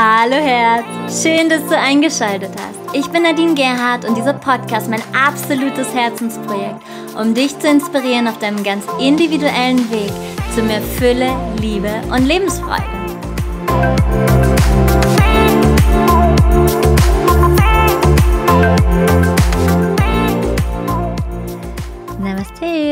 Hallo Herz, schön, dass du eingeschaltet hast. Ich bin Nadine Gerhardt und dieser Podcast ist mein absolutes Herzensprojekt, um dich zu inspirieren auf deinem ganz individuellen Weg zu mehr Fülle, Liebe und Lebensfreude.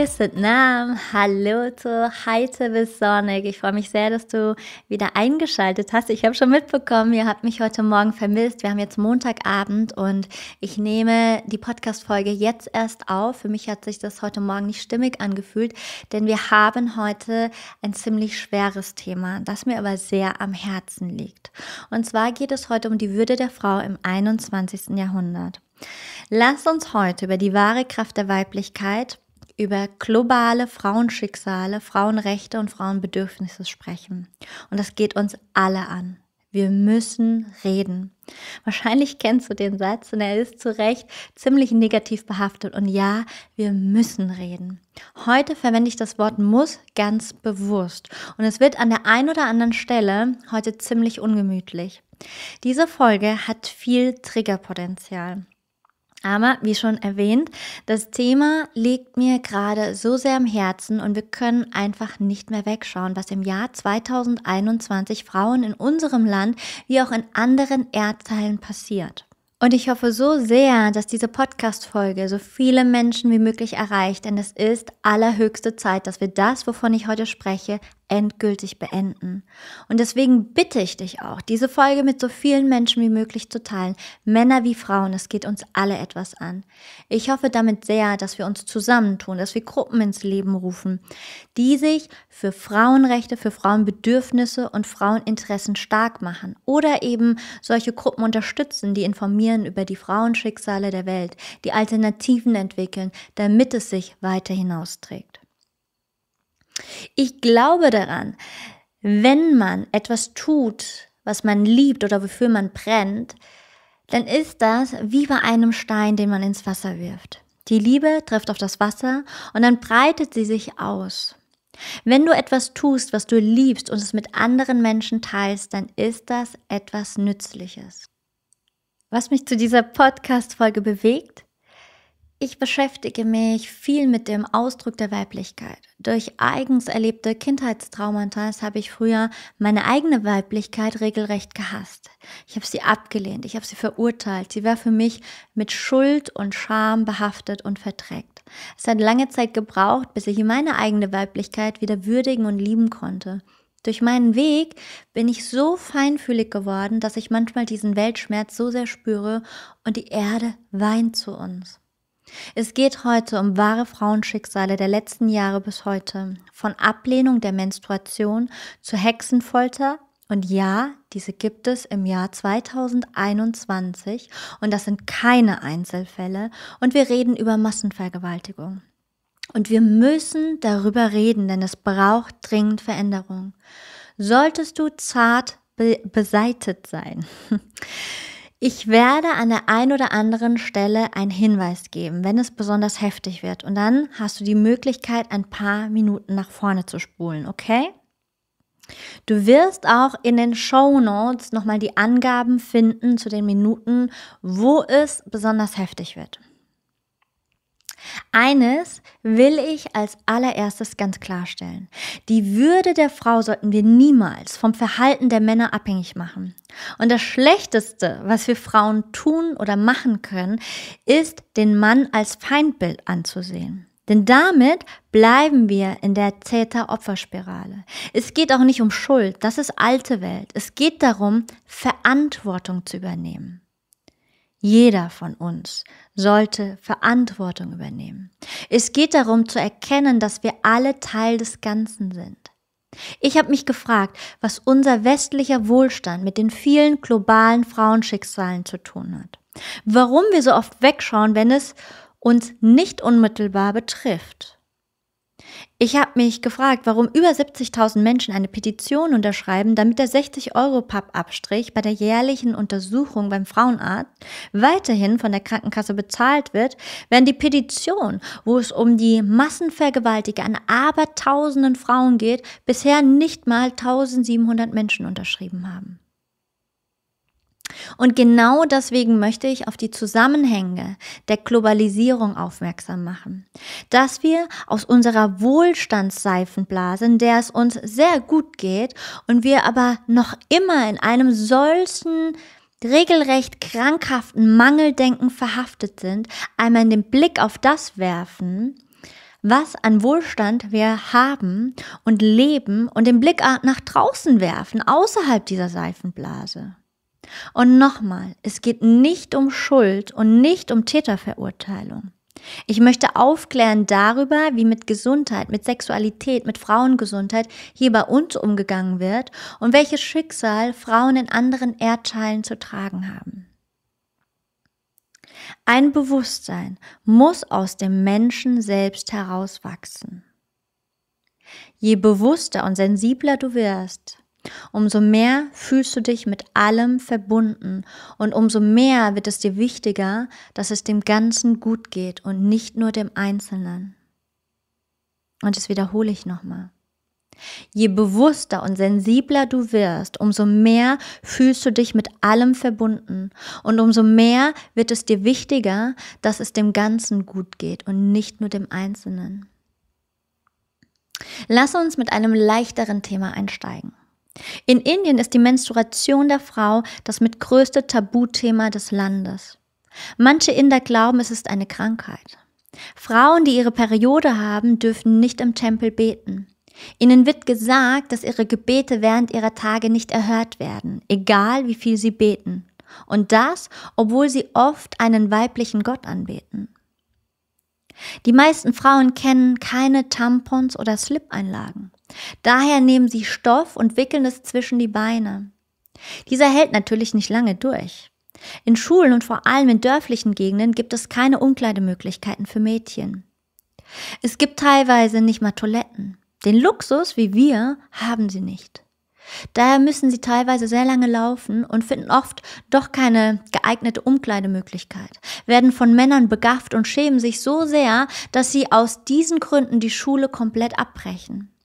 Grüß Vietnam, hallo zu Heite bis Sonic. Ich freue mich sehr, dass du wieder eingeschaltet hast. Ich habe schon mitbekommen, ihr habt mich heute Morgen vermisst. Wir haben jetzt Montagabend und ich nehme die Podcast-Folge jetzt erst auf. Für mich hat sich das heute Morgen nicht stimmig angefühlt, denn wir haben heute ein ziemlich schweres Thema, das mir aber sehr am Herzen liegt. Und zwar geht es heute um die Würde der Frau im 21. Jahrhundert. Lasst uns heute über die wahre Kraft der Weiblichkeit über globale Frauenschicksale, Frauenrechte und Frauenbedürfnisse sprechen. Und das geht uns alle an. Wir müssen reden. Wahrscheinlich kennst du den Satz und er ist zu Recht ziemlich negativ behaftet. Und ja, wir müssen reden. Heute verwende ich das Wort muss ganz bewusst. Und es wird an der einen oder anderen Stelle heute ziemlich ungemütlich. Diese Folge hat viel Triggerpotenzial. Aber wie schon erwähnt, das Thema liegt mir gerade so sehr am Herzen und wir können einfach nicht mehr wegschauen, was im Jahr 2021 Frauen in unserem Land wie auch in anderen Erdteilen passiert. Und ich hoffe so sehr, dass diese Podcast-Folge so viele Menschen wie möglich erreicht, denn es ist allerhöchste Zeit, dass wir das, wovon ich heute spreche, endgültig beenden. Und deswegen bitte ich dich auch, diese Folge mit so vielen Menschen wie möglich zu teilen, Männer wie Frauen, es geht uns alle etwas an. Ich hoffe damit sehr, dass wir uns zusammentun, dass wir Gruppen ins Leben rufen, die sich für Frauenrechte, für Frauenbedürfnisse und Fraueninteressen stark machen oder eben solche Gruppen unterstützen, die informieren über die Frauenschicksale der Welt, die Alternativen entwickeln, damit es sich weiter hinausträgt. Ich glaube daran, wenn man etwas tut, was man liebt oder wofür man brennt, dann ist das wie bei einem Stein, den man ins Wasser wirft. Die Liebe trifft auf das Wasser und dann breitet sie sich aus. Wenn du etwas tust, was du liebst und es mit anderen Menschen teilst, dann ist das etwas Nützliches. Was mich zu dieser Podcast-Folge bewegt? Ich beschäftige mich viel mit dem Ausdruck der Weiblichkeit. Durch eigens erlebte Kindheitstraumata habe ich früher meine eigene Weiblichkeit regelrecht gehasst. Ich habe sie abgelehnt, ich habe sie verurteilt. Sie war für mich mit Schuld und Scham behaftet und verträgt. Es hat lange Zeit gebraucht, bis ich meine eigene Weiblichkeit wieder würdigen und lieben konnte. Durch meinen Weg bin ich so feinfühlig geworden, dass ich manchmal diesen Weltschmerz so sehr spüre und die Erde weint zu uns. Es geht heute um wahre Frauenschicksale der letzten Jahre bis heute, von Ablehnung der Menstruation zu Hexenfolter und ja, diese gibt es im Jahr 2021 und das sind keine Einzelfälle und wir reden über Massenvergewaltigung. Und wir müssen darüber reden, denn es braucht dringend Veränderung. Solltest du zart be beseitet sein? Ich werde an der einen oder anderen Stelle einen Hinweis geben, wenn es besonders heftig wird. Und dann hast du die Möglichkeit, ein paar Minuten nach vorne zu spulen, okay? Du wirst auch in den Show Notes nochmal die Angaben finden zu den Minuten, wo es besonders heftig wird. Eines will ich als allererstes ganz klarstellen. Die Würde der Frau sollten wir niemals vom Verhalten der Männer abhängig machen. Und das Schlechteste, was wir Frauen tun oder machen können, ist, den Mann als Feindbild anzusehen. Denn damit bleiben wir in der Täter-Opferspirale. Es geht auch nicht um Schuld, das ist alte Welt. Es geht darum, Verantwortung zu übernehmen. Jeder von uns sollte Verantwortung übernehmen. Es geht darum zu erkennen, dass wir alle Teil des Ganzen sind. Ich habe mich gefragt, was unser westlicher Wohlstand mit den vielen globalen Frauenschicksalen zu tun hat. Warum wir so oft wegschauen, wenn es uns nicht unmittelbar betrifft. Ich habe mich gefragt, warum über 70.000 Menschen eine Petition unterschreiben, damit der 60 euro pub abstrich bei der jährlichen Untersuchung beim Frauenarzt weiterhin von der Krankenkasse bezahlt wird, während die Petition, wo es um die Massenvergewaltige an abertausenden Frauen geht, bisher nicht mal 1700 Menschen unterschrieben haben. Und genau deswegen möchte ich auf die Zusammenhänge der Globalisierung aufmerksam machen. Dass wir aus unserer Wohlstandsseifenblase, in der es uns sehr gut geht und wir aber noch immer in einem solchen regelrecht krankhaften Mangeldenken verhaftet sind, einmal in den Blick auf das werfen, was an Wohlstand wir haben und leben und den Blick nach draußen werfen, außerhalb dieser Seifenblase. Und nochmal, es geht nicht um Schuld und nicht um Täterverurteilung. Ich möchte aufklären darüber, wie mit Gesundheit, mit Sexualität, mit Frauengesundheit hier bei uns umgegangen wird und welches Schicksal Frauen in anderen Erdteilen zu tragen haben. Ein Bewusstsein muss aus dem Menschen selbst herauswachsen. Je bewusster und sensibler du wirst, Umso mehr fühlst du dich mit allem verbunden und umso mehr wird es dir wichtiger, dass es dem Ganzen gut geht und nicht nur dem Einzelnen. Und das wiederhole ich nochmal. Je bewusster und sensibler du wirst, umso mehr fühlst du dich mit allem verbunden und umso mehr wird es dir wichtiger, dass es dem Ganzen gut geht und nicht nur dem Einzelnen. Lass uns mit einem leichteren Thema einsteigen. In Indien ist die Menstruation der Frau das mit größte Tabuthema des Landes. Manche Inder glauben, es ist eine Krankheit. Frauen, die ihre Periode haben, dürfen nicht im Tempel beten. Ihnen wird gesagt, dass ihre Gebete während ihrer Tage nicht erhört werden, egal wie viel sie beten. Und das, obwohl sie oft einen weiblichen Gott anbeten. Die meisten Frauen kennen keine Tampons oder Slip-Einlagen. Daher nehmen sie Stoff und wickeln es zwischen die Beine. Dieser hält natürlich nicht lange durch. In Schulen und vor allem in dörflichen Gegenden gibt es keine Umkleidemöglichkeiten für Mädchen. Es gibt teilweise nicht mal Toiletten. Den Luxus, wie wir, haben sie nicht. Daher müssen sie teilweise sehr lange laufen und finden oft doch keine geeignete Umkleidemöglichkeit, werden von Männern begafft und schämen sich so sehr, dass sie aus diesen Gründen die Schule komplett abbrechen.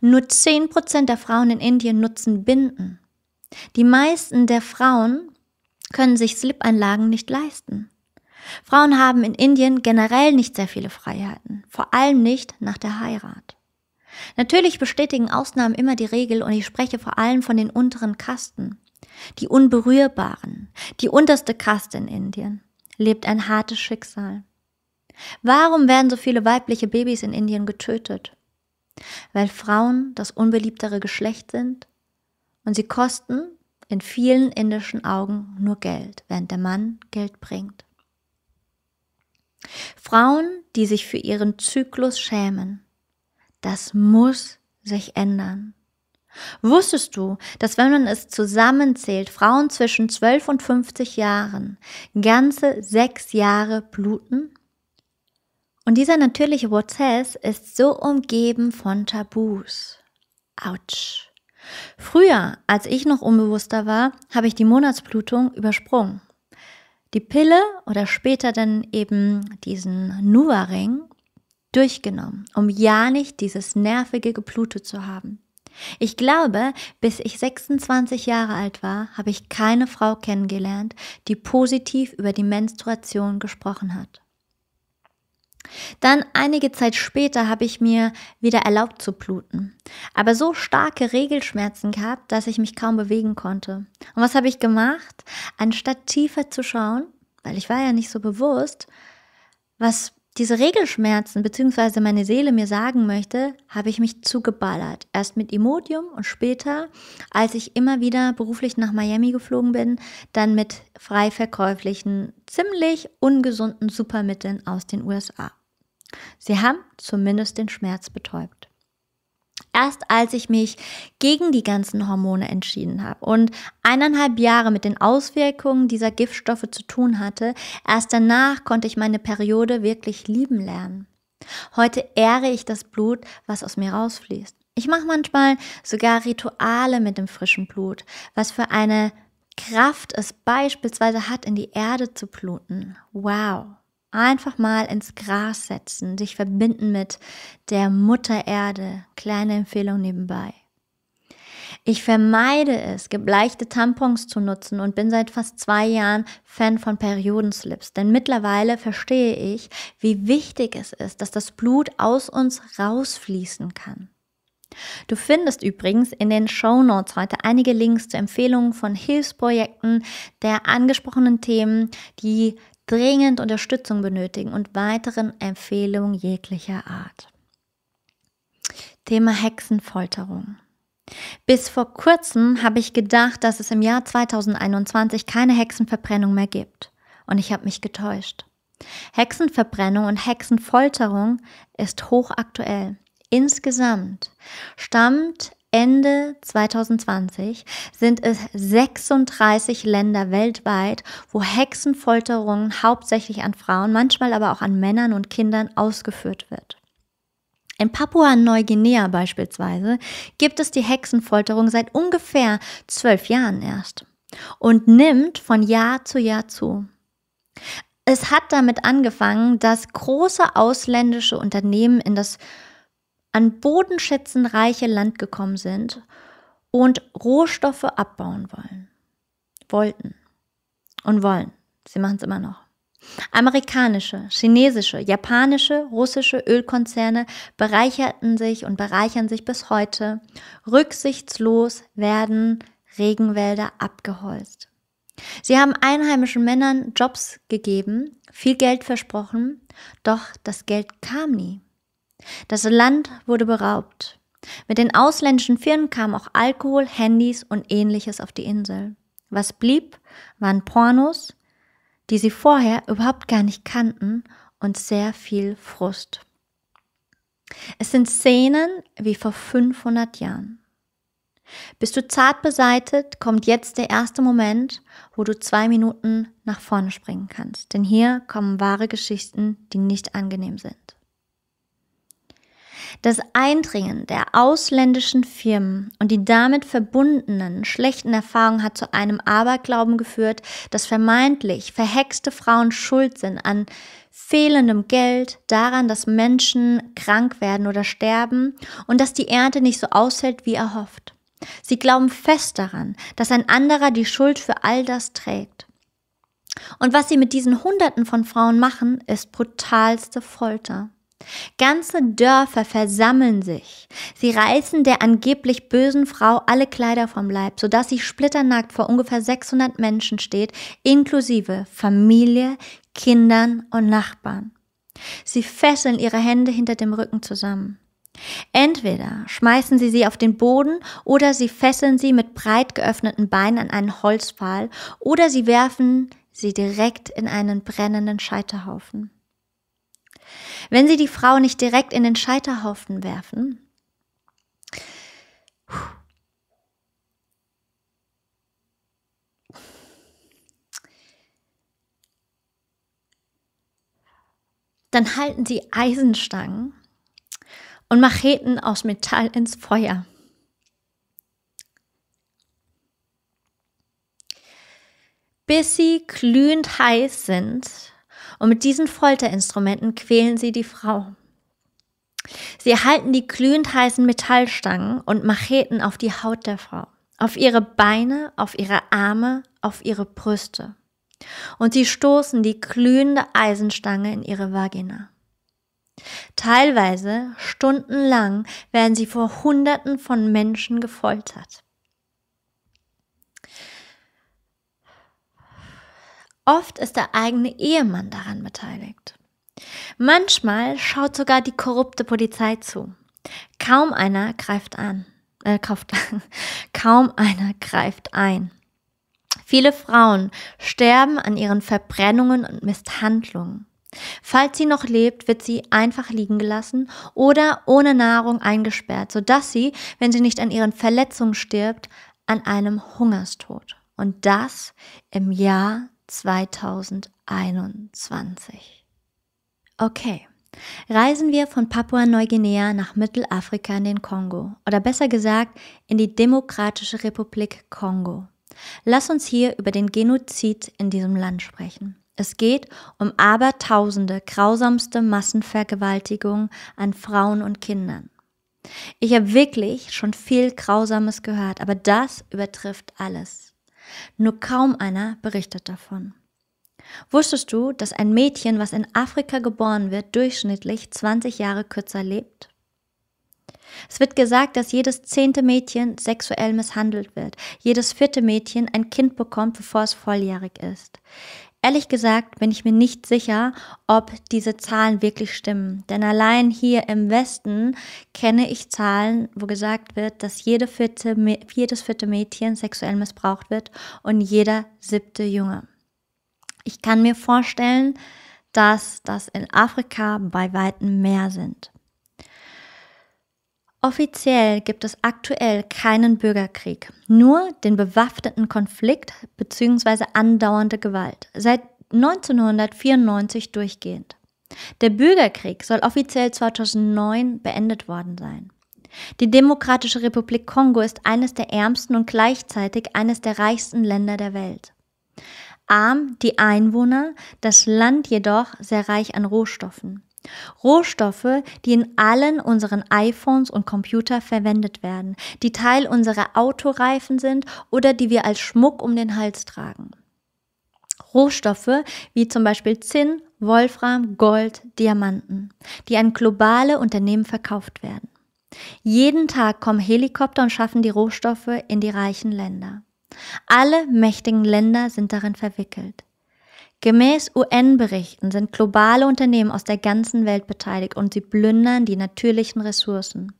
Nur 10% der Frauen in Indien nutzen Binden. Die meisten der Frauen können sich Slip-Einlagen nicht leisten. Frauen haben in Indien generell nicht sehr viele Freiheiten, vor allem nicht nach der Heirat. Natürlich bestätigen Ausnahmen immer die Regel und ich spreche vor allem von den unteren Kasten. Die Unberührbaren, die unterste Kaste in Indien, lebt ein hartes Schicksal. Warum werden so viele weibliche Babys in Indien getötet? weil Frauen das unbeliebtere Geschlecht sind und sie kosten in vielen indischen Augen nur Geld, während der Mann Geld bringt. Frauen, die sich für ihren Zyklus schämen, das muss sich ändern. Wusstest du, dass wenn man es zusammenzählt, Frauen zwischen 12 und 50 Jahren ganze sechs Jahre bluten? Und dieser natürliche Prozess ist so umgeben von Tabus. Autsch. Früher, als ich noch unbewusster war, habe ich die Monatsblutung übersprungen. Die Pille oder später dann eben diesen Nuvaring durchgenommen, um ja nicht dieses nervige geblutet zu haben. Ich glaube, bis ich 26 Jahre alt war, habe ich keine Frau kennengelernt, die positiv über die Menstruation gesprochen hat. Dann einige Zeit später habe ich mir wieder erlaubt zu bluten, aber so starke Regelschmerzen gehabt, dass ich mich kaum bewegen konnte. Und was habe ich gemacht? Anstatt tiefer zu schauen, weil ich war ja nicht so bewusst, was diese Regelschmerzen bzw. meine Seele mir sagen möchte, habe ich mich zugeballert. Erst mit Imodium und später, als ich immer wieder beruflich nach Miami geflogen bin, dann mit frei verkäuflichen, ziemlich ungesunden Supermitteln aus den USA. Sie haben zumindest den Schmerz betäubt erst als ich mich gegen die ganzen Hormone entschieden habe und eineinhalb Jahre mit den Auswirkungen dieser Giftstoffe zu tun hatte, erst danach konnte ich meine Periode wirklich lieben lernen. Heute ehre ich das Blut, was aus mir rausfließt. Ich mache manchmal sogar Rituale mit dem frischen Blut, was für eine Kraft es beispielsweise hat, in die Erde zu bluten. Wow. Einfach mal ins Gras setzen, dich verbinden mit der Mutter Erde. Kleine Empfehlung nebenbei. Ich vermeide es, gebleichte Tampons zu nutzen und bin seit fast zwei Jahren Fan von Periodenslips, denn mittlerweile verstehe ich, wie wichtig es ist, dass das Blut aus uns rausfließen kann. Du findest übrigens in den Show Notes heute einige Links zu Empfehlungen von Hilfsprojekten, der angesprochenen Themen, die dringend Unterstützung benötigen und weiteren Empfehlungen jeglicher Art. Thema Hexenfolterung. Bis vor kurzem habe ich gedacht, dass es im Jahr 2021 keine Hexenverbrennung mehr gibt. Und ich habe mich getäuscht. Hexenverbrennung und Hexenfolterung ist hochaktuell. Insgesamt stammt Ende 2020 sind es 36 Länder weltweit, wo Hexenfolterungen hauptsächlich an Frauen, manchmal aber auch an Männern und Kindern ausgeführt wird. In Papua-Neuguinea beispielsweise gibt es die Hexenfolterung seit ungefähr zwölf Jahren erst und nimmt von Jahr zu Jahr zu. Es hat damit angefangen, dass große ausländische Unternehmen in das an Bodenschätzen reiche Land gekommen sind und Rohstoffe abbauen wollen. Wollten. Und wollen. Sie machen es immer noch. Amerikanische, chinesische, japanische, russische Ölkonzerne bereicherten sich und bereichern sich bis heute. Rücksichtslos werden Regenwälder abgeholzt. Sie haben einheimischen Männern Jobs gegeben, viel Geld versprochen, doch das Geld kam nie. Das Land wurde beraubt. Mit den ausländischen Firmen kamen auch Alkohol, Handys und ähnliches auf die Insel. Was blieb, waren Pornos, die sie vorher überhaupt gar nicht kannten und sehr viel Frust. Es sind Szenen wie vor 500 Jahren. Bist du zart beseitet, kommt jetzt der erste Moment, wo du zwei Minuten nach vorne springen kannst. Denn hier kommen wahre Geschichten, die nicht angenehm sind. Das Eindringen der ausländischen Firmen und die damit verbundenen schlechten Erfahrungen hat zu einem Aberglauben geführt, dass vermeintlich verhexte Frauen schuld sind an fehlendem Geld, daran, dass Menschen krank werden oder sterben und dass die Ernte nicht so ausfällt, wie erhofft. Sie glauben fest daran, dass ein anderer die Schuld für all das trägt. Und was sie mit diesen Hunderten von Frauen machen, ist brutalste Folter. Ganze Dörfer versammeln sich. Sie reißen der angeblich bösen Frau alle Kleider vom Leib, sodass sie splitternackt vor ungefähr 600 Menschen steht, inklusive Familie, Kindern und Nachbarn. Sie fesseln ihre Hände hinter dem Rücken zusammen. Entweder schmeißen sie sie auf den Boden oder sie fesseln sie mit breit geöffneten Beinen an einen Holzpfahl oder sie werfen sie direkt in einen brennenden Scheiterhaufen. Wenn sie die Frau nicht direkt in den Scheiterhaufen werfen, dann halten sie Eisenstangen und Macheten aus Metall ins Feuer. Bis sie glühend heiß sind und mit diesen Folterinstrumenten quälen sie die Frau. Sie halten die glühend heißen Metallstangen und Macheten auf die Haut der Frau, auf ihre Beine, auf ihre Arme, auf ihre Brüste. Und sie stoßen die glühende Eisenstange in ihre Vagina. Teilweise stundenlang werden sie vor Hunderten von Menschen gefoltert. Oft ist der eigene Ehemann daran beteiligt. Manchmal schaut sogar die korrupte Polizei zu. Kaum einer greift an. Äh, kauft, kaum einer greift ein. Viele Frauen sterben an ihren Verbrennungen und Misshandlungen. Falls sie noch lebt, wird sie einfach liegen gelassen oder ohne Nahrung eingesperrt, sodass sie, wenn sie nicht an ihren Verletzungen stirbt, an einem Hungerstod. Und das im Jahr 2021. Okay, reisen wir von Papua-Neuguinea nach Mittelafrika in den Kongo oder besser gesagt in die Demokratische Republik Kongo. Lass uns hier über den Genozid in diesem Land sprechen. Es geht um abertausende grausamste Massenvergewaltigungen an Frauen und Kindern. Ich habe wirklich schon viel Grausames gehört, aber das übertrifft alles. Nur kaum einer berichtet davon. Wusstest du, dass ein Mädchen, was in Afrika geboren wird, durchschnittlich 20 Jahre kürzer lebt? Es wird gesagt, dass jedes zehnte Mädchen sexuell misshandelt wird, jedes vierte Mädchen ein Kind bekommt, bevor es volljährig ist. Ehrlich gesagt bin ich mir nicht sicher, ob diese Zahlen wirklich stimmen. Denn allein hier im Westen kenne ich Zahlen, wo gesagt wird, dass jede vierte, jedes vierte Mädchen sexuell missbraucht wird und jeder siebte Junge. Ich kann mir vorstellen, dass das in Afrika bei weitem mehr sind. Offiziell gibt es aktuell keinen Bürgerkrieg, nur den bewaffneten Konflikt bzw. andauernde Gewalt, seit 1994 durchgehend. Der Bürgerkrieg soll offiziell 2009 beendet worden sein. Die Demokratische Republik Kongo ist eines der ärmsten und gleichzeitig eines der reichsten Länder der Welt. Arm die Einwohner, das Land jedoch sehr reich an Rohstoffen. Rohstoffe, die in allen unseren iPhones und Computer verwendet werden, die Teil unserer Autoreifen sind oder die wir als Schmuck um den Hals tragen. Rohstoffe wie zum Beispiel Zinn, Wolfram, Gold, Diamanten, die an globale Unternehmen verkauft werden. Jeden Tag kommen Helikopter und schaffen die Rohstoffe in die reichen Länder. Alle mächtigen Länder sind darin verwickelt. Gemäß UN-Berichten sind globale Unternehmen aus der ganzen Welt beteiligt und sie plündern die natürlichen Ressourcen.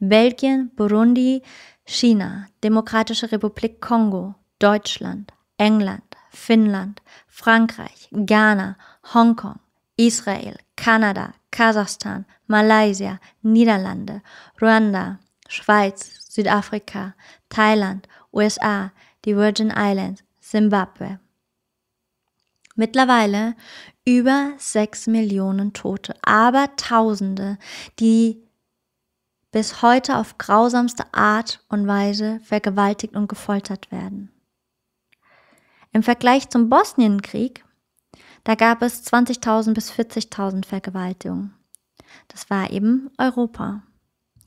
Belgien, Burundi, China, Demokratische Republik Kongo, Deutschland, England, Finnland, Frankreich, Ghana, Hongkong, Israel, Kanada, Kasachstan, Malaysia, Niederlande, Ruanda, Schweiz, Südafrika, Thailand, USA, die Virgin Islands, Zimbabwe. Mittlerweile über sechs Millionen Tote, aber Tausende, die bis heute auf grausamste Art und Weise vergewaltigt und gefoltert werden. Im Vergleich zum Bosnienkrieg, da gab es 20.000 bis 40.000 Vergewaltigungen. Das war eben Europa.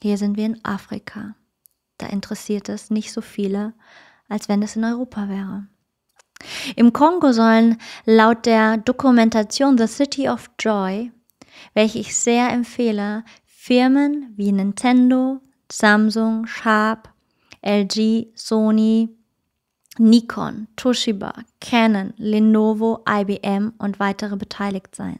Hier sind wir in Afrika. Da interessiert es nicht so viele, als wenn es in Europa wäre. Im Kongo sollen laut der Dokumentation The City of Joy, welche ich sehr empfehle, Firmen wie Nintendo, Samsung, Sharp, LG, Sony, Nikon, Toshiba, Canon, Lenovo, IBM und weitere beteiligt sein.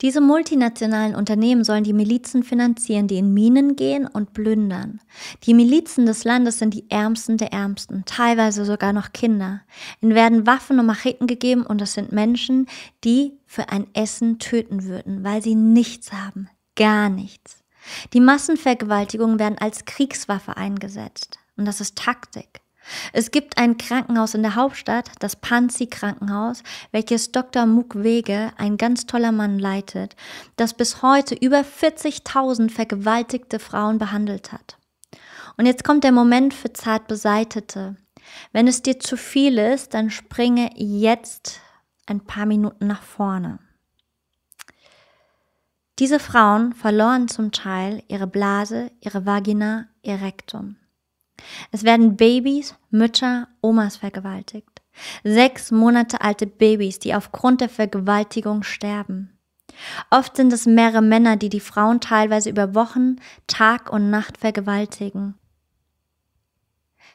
Diese multinationalen Unternehmen sollen die Milizen finanzieren, die in Minen gehen und plündern. Die Milizen des Landes sind die Ärmsten der Ärmsten, teilweise sogar noch Kinder. Ihnen werden Waffen und Macheten gegeben und das sind Menschen, die für ein Essen töten würden, weil sie nichts haben, gar nichts. Die Massenvergewaltigungen werden als Kriegswaffe eingesetzt und das ist Taktik. Es gibt ein Krankenhaus in der Hauptstadt, das Panzi-Krankenhaus, welches Dr. Mukwege, ein ganz toller Mann, leitet, das bis heute über 40.000 vergewaltigte Frauen behandelt hat. Und jetzt kommt der Moment für zart Beseitete. Wenn es dir zu viel ist, dann springe jetzt ein paar Minuten nach vorne. Diese Frauen verloren zum Teil ihre Blase, ihre Vagina, ihr Rektum. Es werden Babys, Mütter, Omas vergewaltigt. Sechs Monate alte Babys, die aufgrund der Vergewaltigung sterben. Oft sind es mehrere Männer, die die Frauen teilweise über Wochen, Tag und Nacht vergewaltigen.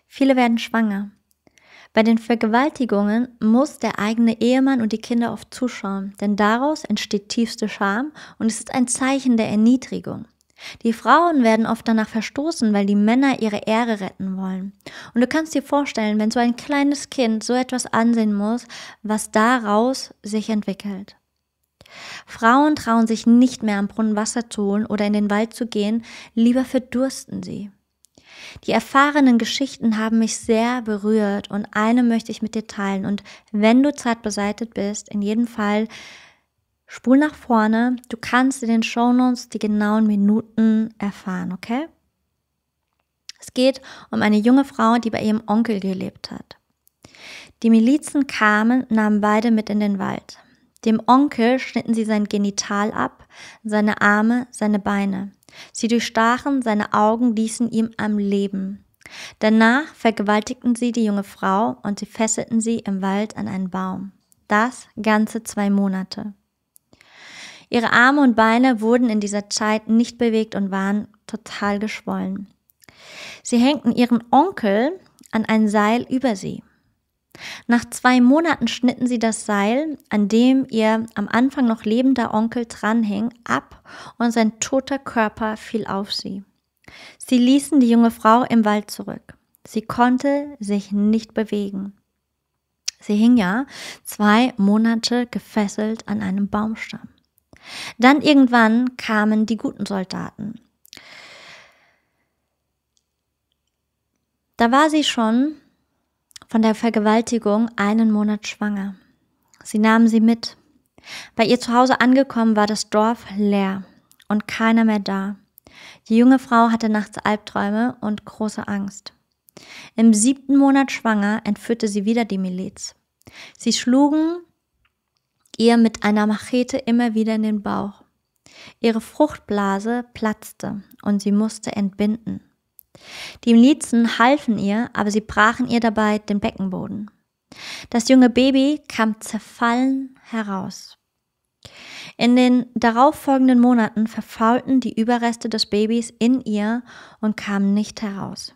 Viele werden schwanger. Bei den Vergewaltigungen muss der eigene Ehemann und die Kinder oft zuschauen, denn daraus entsteht tiefste Scham und es ist ein Zeichen der Erniedrigung. Die Frauen werden oft danach verstoßen, weil die Männer ihre Ehre retten wollen. Und du kannst dir vorstellen, wenn so ein kleines Kind so etwas ansehen muss, was daraus sich entwickelt. Frauen trauen sich nicht mehr am Brunnen Wasser zu holen oder in den Wald zu gehen, lieber verdursten sie. Die erfahrenen Geschichten haben mich sehr berührt und eine möchte ich mit dir teilen. Und wenn du zart beseitet bist, in jedem Fall Spul nach vorne, du kannst in den Shownotes die genauen Minuten erfahren, okay? Es geht um eine junge Frau, die bei ihrem Onkel gelebt hat. Die Milizen kamen, nahmen beide mit in den Wald. Dem Onkel schnitten sie sein Genital ab, seine Arme, seine Beine. Sie durchstachen seine Augen, ließen ihm am Leben. Danach vergewaltigten sie die junge Frau und sie fesselten sie im Wald an einen Baum. Das ganze zwei Monate. Ihre Arme und Beine wurden in dieser Zeit nicht bewegt und waren total geschwollen. Sie hängten ihren Onkel an ein Seil über sie. Nach zwei Monaten schnitten sie das Seil, an dem ihr am Anfang noch lebender Onkel dranhing, ab und sein toter Körper fiel auf sie. Sie ließen die junge Frau im Wald zurück. Sie konnte sich nicht bewegen. Sie hing ja zwei Monate gefesselt an einem Baumstamm. Dann irgendwann kamen die guten Soldaten. Da war sie schon von der Vergewaltigung einen Monat schwanger. Sie nahmen sie mit. Bei ihr zu Hause angekommen war das Dorf leer und keiner mehr da. Die junge Frau hatte nachts Albträume und große Angst. Im siebten Monat schwanger entführte sie wieder die Miliz. Sie schlugen ihr mit einer Machete immer wieder in den Bauch. Ihre Fruchtblase platzte und sie musste entbinden. Die Milizen halfen ihr, aber sie brachen ihr dabei den Beckenboden. Das junge Baby kam zerfallen heraus. In den darauffolgenden Monaten verfaulten die Überreste des Babys in ihr und kamen nicht heraus.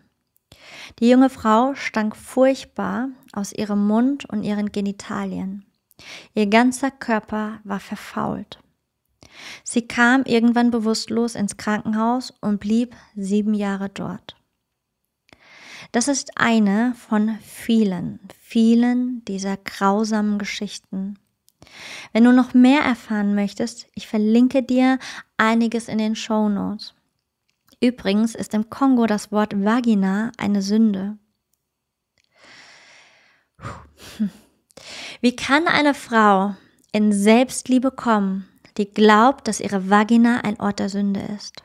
Die junge Frau stank furchtbar aus ihrem Mund und ihren Genitalien. Ihr ganzer Körper war verfault. Sie kam irgendwann bewusstlos ins Krankenhaus und blieb sieben Jahre dort. Das ist eine von vielen, vielen dieser grausamen Geschichten. Wenn du noch mehr erfahren möchtest, ich verlinke dir einiges in den Show Notes. Übrigens ist im Kongo das Wort Vagina eine Sünde. Puh. Wie kann eine Frau in Selbstliebe kommen, die glaubt, dass ihre Vagina ein Ort der Sünde ist?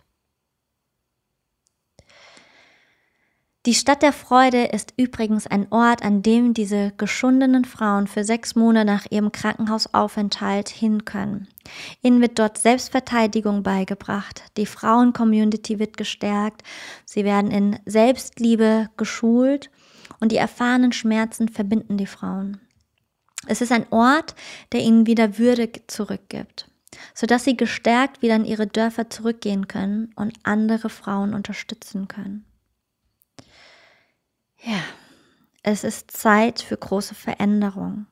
Die Stadt der Freude ist übrigens ein Ort, an dem diese geschundenen Frauen für sechs Monate nach ihrem Krankenhausaufenthalt hin können. Ihnen wird dort Selbstverteidigung beigebracht, die Frauencommunity wird gestärkt, sie werden in Selbstliebe geschult und die erfahrenen Schmerzen verbinden die Frauen. Es ist ein Ort, der ihnen wieder Würde zurückgibt, sodass sie gestärkt wieder in ihre Dörfer zurückgehen können und andere Frauen unterstützen können. Ja, es ist Zeit für große Veränderung.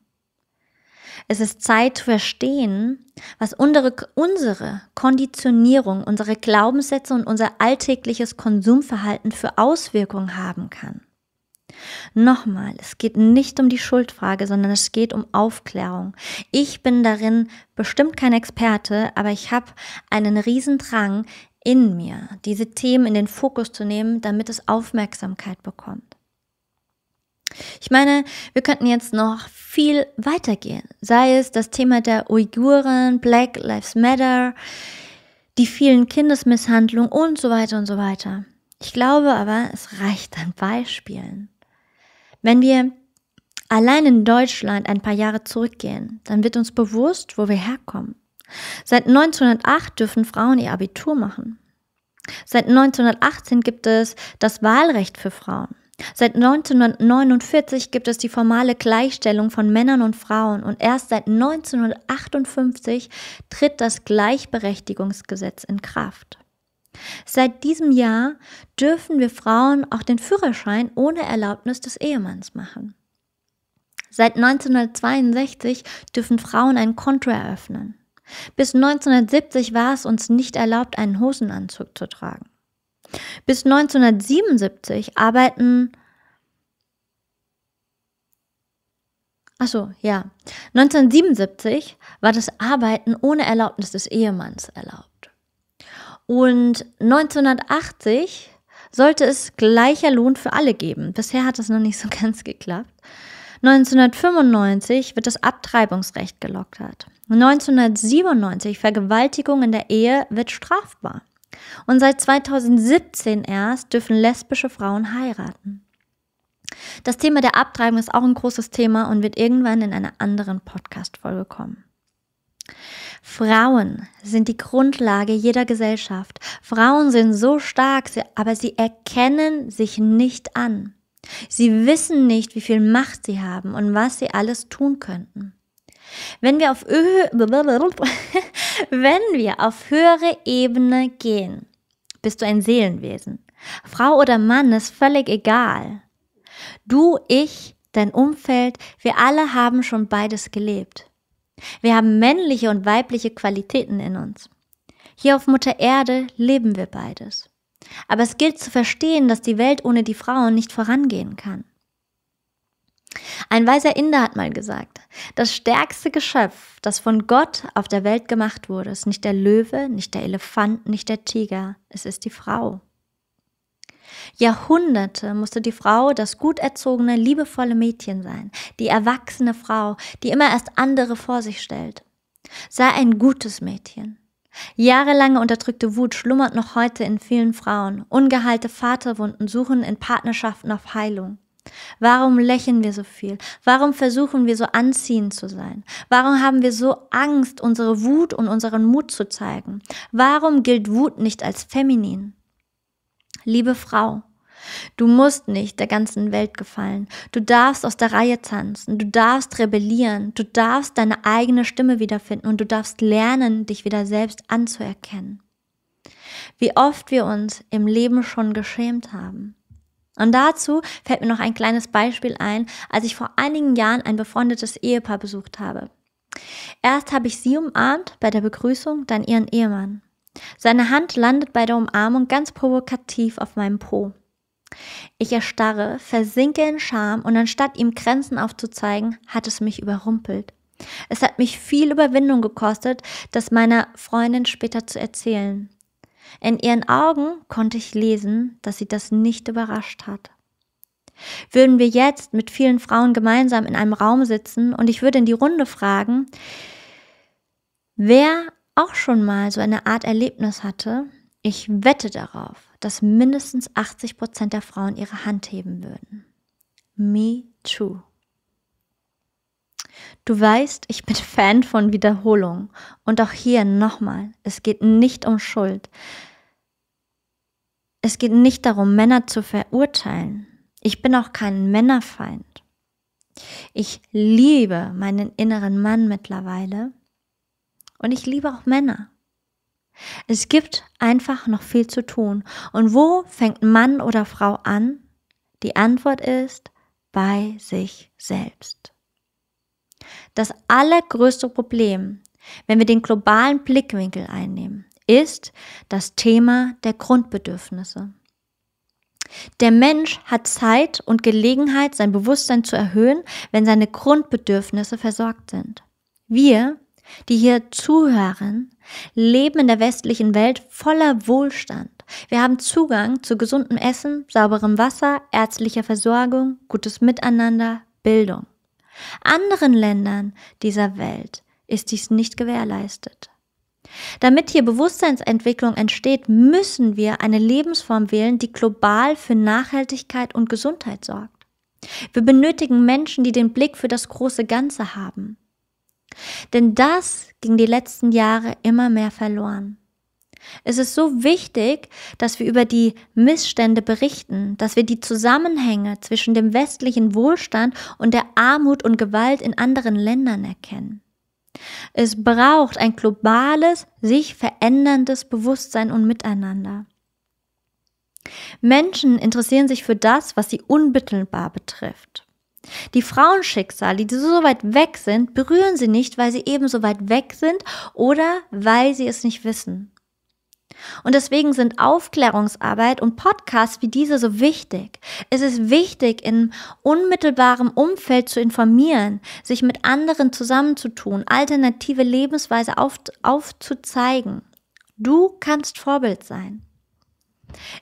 Es ist Zeit zu verstehen, was unsere, unsere Konditionierung, unsere Glaubenssätze und unser alltägliches Konsumverhalten für Auswirkungen haben kann. Nochmal, es geht nicht um die Schuldfrage, sondern es geht um Aufklärung. Ich bin darin bestimmt kein Experte, aber ich habe einen riesen Drang in mir, diese Themen in den Fokus zu nehmen, damit es Aufmerksamkeit bekommt. Ich meine, wir könnten jetzt noch viel weitergehen, sei es das Thema der Uiguren, Black Lives Matter, die vielen Kindesmisshandlungen und so weiter und so weiter. Ich glaube aber, es reicht an Beispielen. Wenn wir allein in Deutschland ein paar Jahre zurückgehen, dann wird uns bewusst, wo wir herkommen. Seit 1908 dürfen Frauen ihr Abitur machen. Seit 1918 gibt es das Wahlrecht für Frauen. Seit 1949 gibt es die formale Gleichstellung von Männern und Frauen und erst seit 1958 tritt das Gleichberechtigungsgesetz in Kraft. Seit diesem Jahr dürfen wir Frauen auch den Führerschein ohne Erlaubnis des Ehemanns machen. Seit 1962 dürfen Frauen ein Konto eröffnen. Bis 1970 war es uns nicht erlaubt, einen Hosenanzug zu tragen. Bis 1977 arbeiten Achso, ja. 1977 war das Arbeiten ohne Erlaubnis des Ehemanns erlaubt. Und 1980 sollte es gleicher Lohn für alle geben. Bisher hat das noch nicht so ganz geklappt. 1995 wird das Abtreibungsrecht gelockert. 1997 Vergewaltigung in der Ehe wird strafbar. Und seit 2017 erst dürfen lesbische Frauen heiraten. Das Thema der Abtreibung ist auch ein großes Thema und wird irgendwann in einer anderen Podcast-Folge kommen. Frauen sind die Grundlage jeder Gesellschaft. Frauen sind so stark, aber sie erkennen sich nicht an. Sie wissen nicht, wie viel Macht sie haben und was sie alles tun könnten. Wenn wir auf, Wenn wir auf höhere Ebene gehen, bist du ein Seelenwesen. Frau oder Mann ist völlig egal. Du, ich, dein Umfeld, wir alle haben schon beides gelebt. Wir haben männliche und weibliche Qualitäten in uns. Hier auf Mutter Erde leben wir beides. Aber es gilt zu verstehen, dass die Welt ohne die Frauen nicht vorangehen kann. Ein weiser Inder hat mal gesagt, das stärkste Geschöpf, das von Gott auf der Welt gemacht wurde, ist nicht der Löwe, nicht der Elefant, nicht der Tiger, es ist die Frau. Jahrhunderte musste die Frau das gut erzogene, liebevolle Mädchen sein, die erwachsene Frau, die immer erst andere vor sich stellt. Sei ein gutes Mädchen. Jahrelange unterdrückte Wut schlummert noch heute in vielen Frauen. Ungeheilte Vaterwunden suchen in Partnerschaften auf Heilung. Warum lächeln wir so viel? Warum versuchen wir so anziehend zu sein? Warum haben wir so Angst, unsere Wut und unseren Mut zu zeigen? Warum gilt Wut nicht als feminin? Liebe Frau, du musst nicht der ganzen Welt gefallen. Du darfst aus der Reihe tanzen, du darfst rebellieren, du darfst deine eigene Stimme wiederfinden und du darfst lernen, dich wieder selbst anzuerkennen. Wie oft wir uns im Leben schon geschämt haben. Und dazu fällt mir noch ein kleines Beispiel ein, als ich vor einigen Jahren ein befreundetes Ehepaar besucht habe. Erst habe ich sie umarmt bei der Begrüßung, dann ihren Ehemann. Seine Hand landet bei der Umarmung ganz provokativ auf meinem Po. Ich erstarre, versinke in Scham und anstatt ihm Grenzen aufzuzeigen, hat es mich überrumpelt. Es hat mich viel Überwindung gekostet, das meiner Freundin später zu erzählen. In ihren Augen konnte ich lesen, dass sie das nicht überrascht hat. Würden wir jetzt mit vielen Frauen gemeinsam in einem Raum sitzen und ich würde in die Runde fragen, wer auch schon mal so eine Art Erlebnis hatte, ich wette darauf, dass mindestens 80 Prozent der Frauen ihre Hand heben würden. Me too. Du weißt, ich bin Fan von Wiederholung. Und auch hier nochmal, es geht nicht um Schuld. Es geht nicht darum, Männer zu verurteilen. Ich bin auch kein Männerfeind. Ich liebe meinen inneren Mann mittlerweile und ich liebe auch Männer. Es gibt einfach noch viel zu tun. Und wo fängt Mann oder Frau an? Die Antwort ist bei sich selbst. Das allergrößte Problem, wenn wir den globalen Blickwinkel einnehmen, ist das Thema der Grundbedürfnisse. Der Mensch hat Zeit und Gelegenheit, sein Bewusstsein zu erhöhen, wenn seine Grundbedürfnisse versorgt sind. Wir die hier zuhören, leben in der westlichen Welt voller Wohlstand. Wir haben Zugang zu gesundem Essen, sauberem Wasser, ärztlicher Versorgung, gutes Miteinander, Bildung. Anderen Ländern dieser Welt ist dies nicht gewährleistet. Damit hier Bewusstseinsentwicklung entsteht, müssen wir eine Lebensform wählen, die global für Nachhaltigkeit und Gesundheit sorgt. Wir benötigen Menschen, die den Blick für das große Ganze haben, denn das ging die letzten Jahre immer mehr verloren. Es ist so wichtig, dass wir über die Missstände berichten, dass wir die Zusammenhänge zwischen dem westlichen Wohlstand und der Armut und Gewalt in anderen Ländern erkennen. Es braucht ein globales, sich veränderndes Bewusstsein und Miteinander. Menschen interessieren sich für das, was sie unmittelbar betrifft. Die Frauenschicksale, die so weit weg sind, berühren sie nicht, weil sie eben so weit weg sind oder weil sie es nicht wissen. Und deswegen sind Aufklärungsarbeit und Podcasts wie diese so wichtig. Es ist wichtig, in unmittelbarem Umfeld zu informieren, sich mit anderen zusammenzutun, alternative Lebensweise auf, aufzuzeigen. Du kannst Vorbild sein.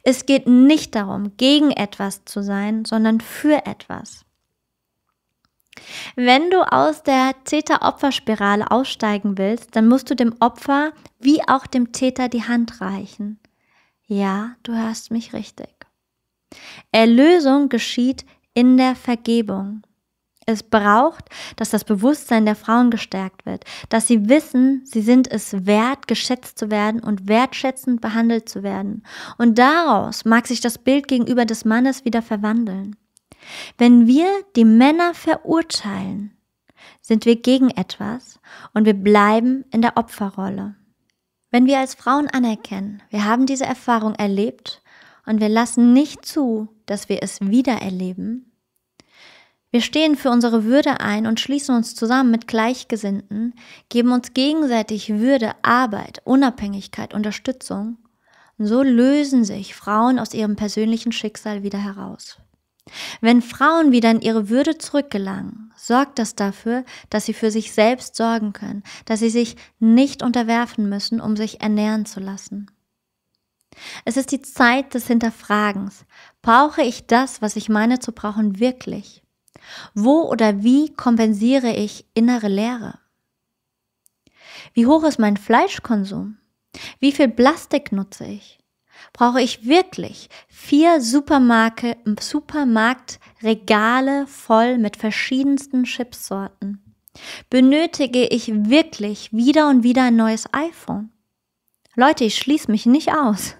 Es geht nicht darum, gegen etwas zu sein, sondern für etwas. Wenn du aus der Täter-Opferspirale aussteigen willst, dann musst du dem Opfer wie auch dem Täter die Hand reichen. Ja, du hörst mich richtig. Erlösung geschieht in der Vergebung. Es braucht, dass das Bewusstsein der Frauen gestärkt wird, dass sie wissen, sie sind es wert, geschätzt zu werden und wertschätzend behandelt zu werden. Und daraus mag sich das Bild gegenüber des Mannes wieder verwandeln. Wenn wir die Männer verurteilen, sind wir gegen etwas und wir bleiben in der Opferrolle. Wenn wir als Frauen anerkennen, wir haben diese Erfahrung erlebt und wir lassen nicht zu, dass wir es wieder erleben, wir stehen für unsere Würde ein und schließen uns zusammen mit Gleichgesinnten, geben uns gegenseitig Würde, Arbeit, Unabhängigkeit, Unterstützung, so lösen sich Frauen aus ihrem persönlichen Schicksal wieder heraus. Wenn Frauen wieder in ihre Würde zurückgelangen, sorgt das dafür, dass sie für sich selbst sorgen können, dass sie sich nicht unterwerfen müssen, um sich ernähren zu lassen. Es ist die Zeit des Hinterfragens. Brauche ich das, was ich meine zu brauchen, wirklich? Wo oder wie kompensiere ich innere Leere? Wie hoch ist mein Fleischkonsum? Wie viel Plastik nutze ich? brauche ich wirklich vier Supermarke, Supermarktregale voll mit verschiedensten Chipsorten? Benötige ich wirklich wieder und wieder ein neues iPhone? Leute, ich schließe mich nicht aus.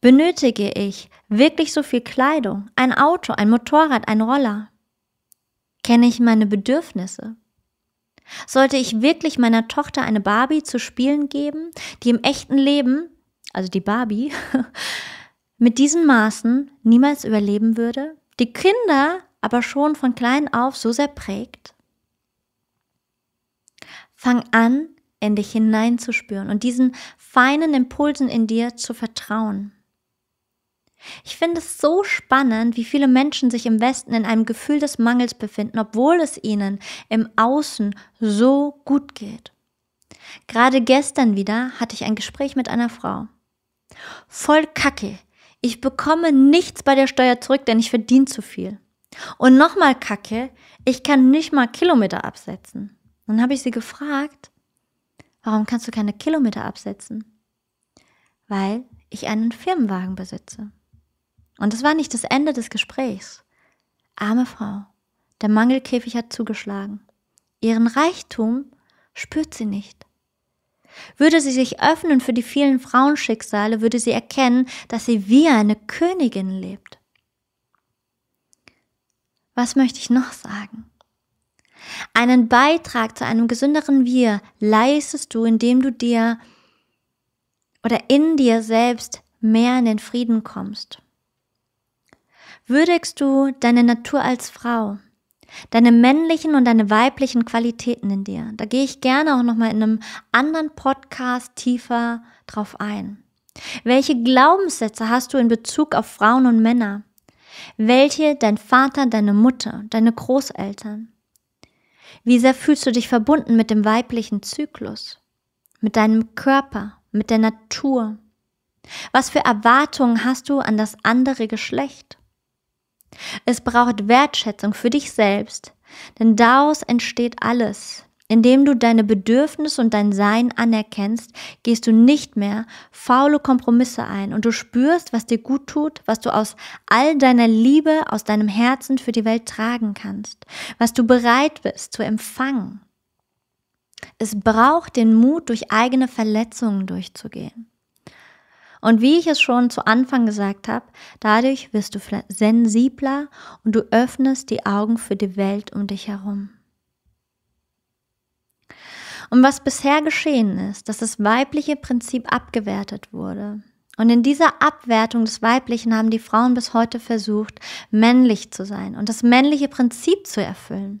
Benötige ich wirklich so viel Kleidung, ein Auto, ein Motorrad, ein Roller? Kenne ich meine Bedürfnisse? Sollte ich wirklich meiner Tochter eine Barbie zu spielen geben, die im echten Leben also die Barbie, mit diesen Maßen niemals überleben würde, die Kinder aber schon von klein auf so sehr prägt. Fang an, in dich hineinzuspüren und diesen feinen Impulsen in dir zu vertrauen. Ich finde es so spannend, wie viele Menschen sich im Westen in einem Gefühl des Mangels befinden, obwohl es ihnen im Außen so gut geht. Gerade gestern wieder hatte ich ein Gespräch mit einer Frau. Voll Kacke. Ich bekomme nichts bei der Steuer zurück, denn ich verdiene zu viel. Und nochmal Kacke, ich kann nicht mal Kilometer absetzen. Dann habe ich sie gefragt, warum kannst du keine Kilometer absetzen? Weil ich einen Firmenwagen besitze. Und das war nicht das Ende des Gesprächs. Arme Frau, der Mangelkäfig hat zugeschlagen. Ihren Reichtum spürt sie nicht. Würde sie sich öffnen für die vielen Frauenschicksale, würde sie erkennen, dass sie wie eine Königin lebt. Was möchte ich noch sagen? Einen Beitrag zu einem gesünderen Wir leistest du, indem du dir oder in dir selbst mehr in den Frieden kommst. Würdigst du deine Natur als Frau? Deine männlichen und deine weiblichen Qualitäten in dir. Da gehe ich gerne auch nochmal in einem anderen Podcast tiefer drauf ein. Welche Glaubenssätze hast du in Bezug auf Frauen und Männer? Welche dein Vater, deine Mutter, deine Großeltern? Wie sehr fühlst du dich verbunden mit dem weiblichen Zyklus, mit deinem Körper, mit der Natur? Was für Erwartungen hast du an das andere Geschlecht? Es braucht Wertschätzung für dich selbst, denn daraus entsteht alles. Indem du deine Bedürfnisse und dein Sein anerkennst, gehst du nicht mehr faule Kompromisse ein und du spürst, was dir gut tut, was du aus all deiner Liebe, aus deinem Herzen für die Welt tragen kannst, was du bereit bist zu empfangen. Es braucht den Mut, durch eigene Verletzungen durchzugehen. Und wie ich es schon zu Anfang gesagt habe, dadurch wirst du sensibler und du öffnest die Augen für die Welt um dich herum. Und was bisher geschehen ist, dass das weibliche Prinzip abgewertet wurde. Und in dieser Abwertung des Weiblichen haben die Frauen bis heute versucht, männlich zu sein und das männliche Prinzip zu erfüllen.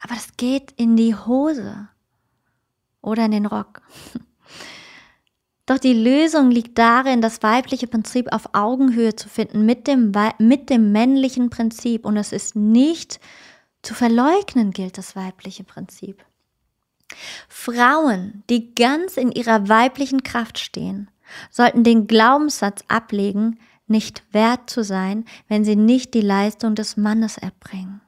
Aber das geht in die Hose oder in den Rock. Doch die Lösung liegt darin, das weibliche Prinzip auf Augenhöhe zu finden mit dem, mit dem männlichen Prinzip. Und es ist nicht zu verleugnen, gilt das weibliche Prinzip. Frauen, die ganz in ihrer weiblichen Kraft stehen, sollten den Glaubenssatz ablegen, nicht wert zu sein, wenn sie nicht die Leistung des Mannes erbringen.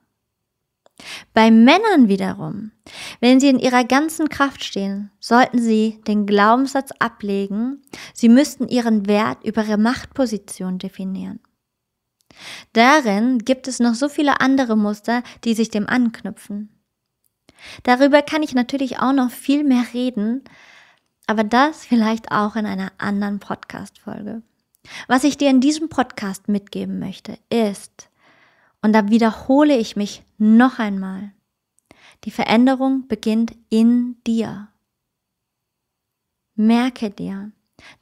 Bei Männern wiederum, wenn sie in ihrer ganzen Kraft stehen, sollten sie den Glaubenssatz ablegen, sie müssten ihren Wert über ihre Machtposition definieren. Darin gibt es noch so viele andere Muster, die sich dem anknüpfen. Darüber kann ich natürlich auch noch viel mehr reden, aber das vielleicht auch in einer anderen Podcast-Folge. Was ich dir in diesem Podcast mitgeben möchte, ist, und da wiederhole ich mich noch einmal. Die Veränderung beginnt in dir. Merke dir,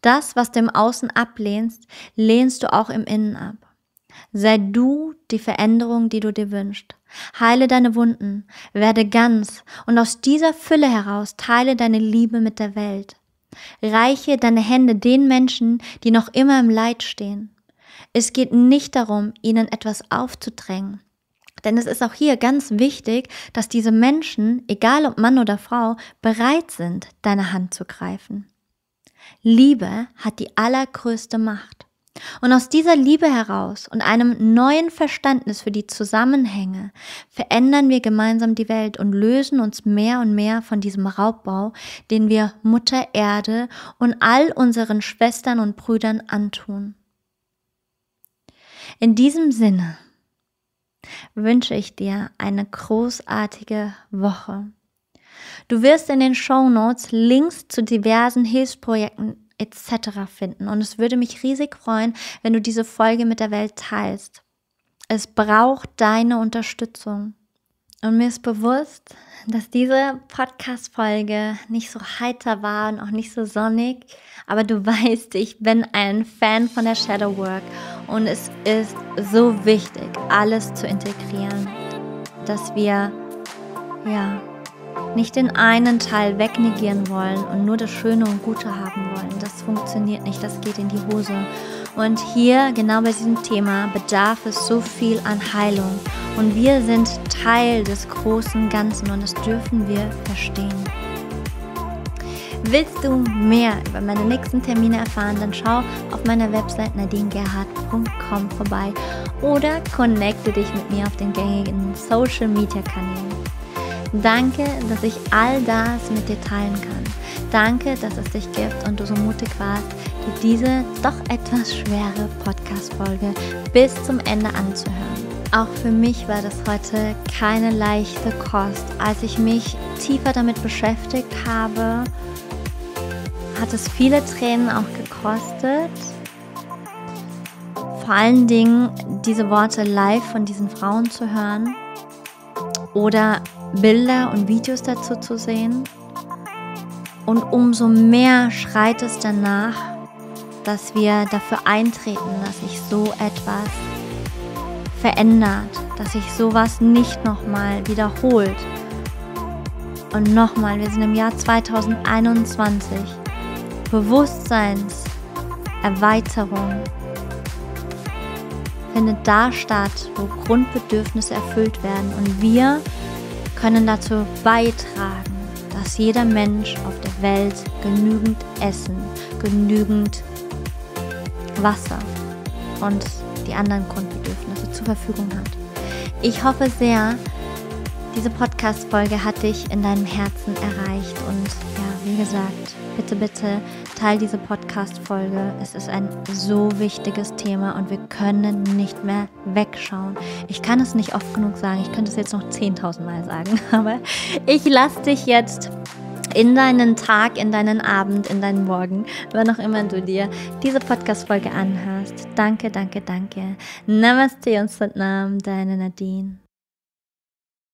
das, was du im Außen ablehnst, lehnst du auch im Innen ab. Sei du die Veränderung, die du dir wünschst. Heile deine Wunden, werde ganz und aus dieser Fülle heraus teile deine Liebe mit der Welt. Reiche deine Hände den Menschen, die noch immer im Leid stehen. Es geht nicht darum, ihnen etwas aufzudrängen. Denn es ist auch hier ganz wichtig, dass diese Menschen, egal ob Mann oder Frau, bereit sind, deine Hand zu greifen. Liebe hat die allergrößte Macht. Und aus dieser Liebe heraus und einem neuen Verständnis für die Zusammenhänge verändern wir gemeinsam die Welt und lösen uns mehr und mehr von diesem Raubbau, den wir Mutter Erde und all unseren Schwestern und Brüdern antun. In diesem Sinne wünsche ich dir eine großartige Woche. Du wirst in den Show Notes Links zu diversen Hilfsprojekten etc. finden und es würde mich riesig freuen, wenn du diese Folge mit der Welt teilst. Es braucht deine Unterstützung. Und mir ist bewusst, dass diese Podcast-Folge nicht so heiter war und auch nicht so sonnig. Aber du weißt, ich bin ein Fan von der Shadow Work und es ist so wichtig, alles zu integrieren, dass wir ja nicht den einen Teil wegnegieren wollen und nur das Schöne und Gute haben wollen. Das funktioniert nicht, das geht in die Hose. Und hier, genau bei diesem Thema, bedarf es so viel an Heilung. Und wir sind Teil des großen Ganzen und das dürfen wir verstehen. Willst du mehr über meine nächsten Termine erfahren, dann schau auf meiner Website nadinegerhardt.com vorbei oder connecte dich mit mir auf den gängigen Social Media Kanälen. Danke, dass ich all das mit dir teilen kann. Danke, dass es dich gibt und du so mutig warst, diese doch etwas schwere Podcast-Folge bis zum Ende anzuhören. Auch für mich war das heute keine leichte Kost. Als ich mich tiefer damit beschäftigt habe, hat es viele Tränen auch gekostet. Vor allen Dingen diese Worte live von diesen Frauen zu hören oder Bilder und Videos dazu zu sehen. Und umso mehr schreit es danach, dass wir dafür eintreten, dass sich so etwas verändert, dass sich sowas nicht nochmal wiederholt. Und nochmal, wir sind im Jahr 2021. Bewusstseinserweiterung findet da statt, wo Grundbedürfnisse erfüllt werden. Und wir können dazu beitragen, dass jeder Mensch auf der Welt genügend Essen, genügend Wasser und die anderen Grundbedürfnisse zur Verfügung hat. Ich hoffe sehr, diese Podcast-Folge hat dich in deinem Herzen erreicht und ja, wie gesagt, bitte, bitte teil diese Podcast-Folge. Es ist ein so wichtiges Thema und wir können nicht mehr wegschauen. Ich kann es nicht oft genug sagen. Ich könnte es jetzt noch 10.000 Mal sagen, aber ich lasse dich jetzt in deinen Tag, in deinen Abend, in deinen Morgen, wann auch immer du dir diese Podcast-Folge anhörst. Danke, danke, danke. Namaste und Satnam, deine Nadine.